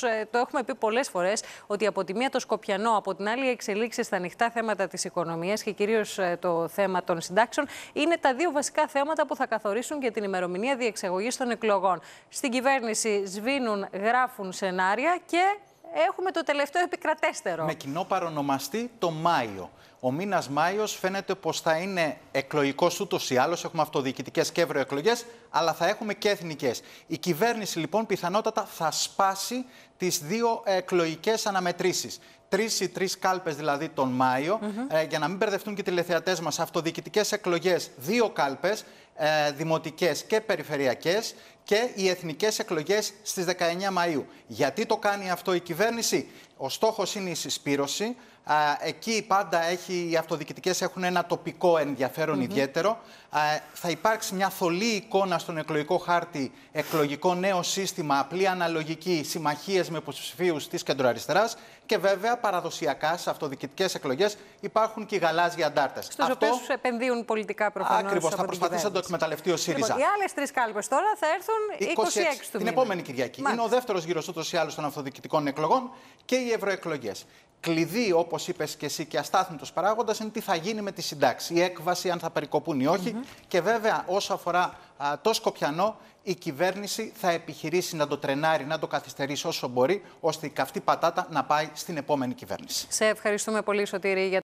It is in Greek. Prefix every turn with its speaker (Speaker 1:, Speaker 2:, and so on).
Speaker 1: Ε, το έχουμε πει πολλές φορές, ότι από τη μία το Σκοπιανό, από την άλλη οι εξελίξεις στα ανοιχτά θέματα της οικονομίας και κυρίως ε, το θέμα των συντάξεων, είναι τα δύο βασικά θέματα που θα καθορίσουν και την ημερομηνία διεξαγωγής των εκλογών. Στην κυβέρνηση σβήνουν, γράφουν σενάρια και έχουμε το τελευταίο επικρατέστερο. Με
Speaker 2: κοινό παρονομαστή το Μάιο. Ο μήνας Μάιος φαίνεται πως θα είναι εκλογικός ούτως ή άλλως. Έχουμε αυτοδιοικητικές και ευρωεκλογές, αλλά θα έχουμε και εθνικές. Η κυβέρνηση λοιπόν πιθανότατα θα σπάσει τις δύο εκλογικές αναμετρήσεις. Τρεις ή τρεις κάλπες δηλαδή τον μαιο ε, για να μην μπερδευτούν και οι τηλεθεατές μας. Αυτοδιοικητικές εκλογές, δύο κάλπες, ε, δημοτικές και περιφερειακές και οι εθνικές εκλογές στις 19 Μαου. Γιατί το κάνει αυτό η κυβέρνηση, Ο στόχος είναι η συσπήρωση. εκεί πάντα έχει οι αυτοδιοικητικές έχουν ένα τοπικό ενδιαφέρον mm-hmm. ιδιαίτερο. Α, θα υπάρξει μια θολή εικόνα στον εκλογικό χάρτη, εκλογικό νέο σύστημα, απλή αναλογική, συμμαχίες με υποψηφίους της κεντροαριστεράς. Και βέβαια παραδοσιακά σε αυτοδιοικητικές εκλογές υπάρχουν και οι γαλάζιοι αντάρτες. Στους Αυτό... οποίους
Speaker 1: επενδύουν πολιτικά προφανώς. Ακριβώς. Θα προσπαθήσει να το
Speaker 2: εκμεταλλευτεί ο λοιπόν, ΣΥΡΙΖΑ. Λοιπόν, οι
Speaker 1: άλλες τρεις κάλπες τώρα θα έρθουν 26, 26 του Την επόμενη
Speaker 2: Κυριακή. Μάλιστα. Είναι ο δεύτερος γύρος ούτως ή άλλως των αυτοδιοικητικών εκλογών και οι ευρωεκλογές κλειδί, όπως είπες και εσύ και αστάθμητος παράγοντας, είναι τι θα γίνει με τη συντάξη. Η έκβαση, αν θα περικοπούν ή όχι. Και βέβαια, όσο αφορά το Σκοπιανό, η κυβέρνηση θα επιχειρήσει να το τρενάρει, να το καθυστερήσει όσο μπορεί, ώστε η καυτή πατάτα να πάει στην επόμενη κυβέρνηση.
Speaker 1: Σε ευχαριστούμε πολύ, για